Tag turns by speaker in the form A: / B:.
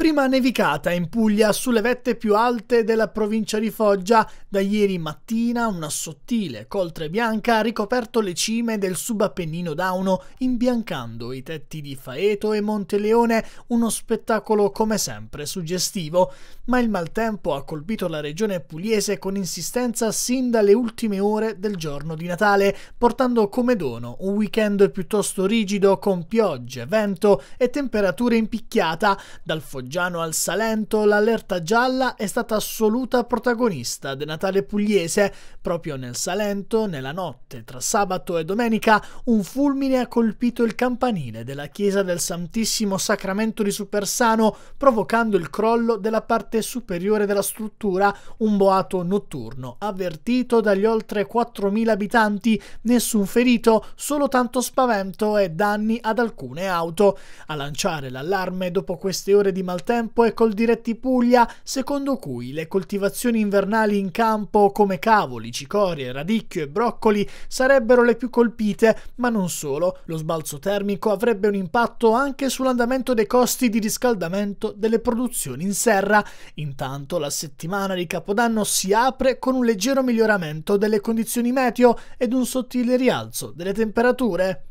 A: Prima nevicata in Puglia sulle vette più alte della provincia di Foggia. Da ieri mattina una sottile coltre bianca ha ricoperto le cime del subappennino dauno, imbiancando i tetti di Faeto e Monteleone, uno spettacolo come sempre suggestivo. Ma il maltempo ha colpito la regione pugliese con insistenza sin dalle ultime ore del giorno di Natale, portando come dono un weekend piuttosto rigido con piogge, vento e temperature in picchiata dal foggiato Foggiano al Salento, l'allerta gialla è stata assoluta protagonista del Natale pugliese. Proprio nel Salento, nella notte tra sabato e domenica, un fulmine ha colpito il campanile della chiesa del Santissimo Sacramento di Supersano, provocando il crollo della parte superiore della struttura, un boato notturno, avvertito dagli oltre 4.000 abitanti, nessun ferito, solo tanto spavento e danni ad alcune auto. A lanciare l'allarme dopo queste ore di maltempo al tempo e col diretti Puglia, secondo cui le coltivazioni invernali in campo come cavoli, cicorie, radicchio e broccoli sarebbero le più colpite, ma non solo, lo sbalzo termico avrebbe un impatto anche sull'andamento dei costi di riscaldamento delle produzioni in serra. Intanto la settimana di Capodanno si apre con un leggero miglioramento delle condizioni meteo ed un sottile rialzo delle temperature.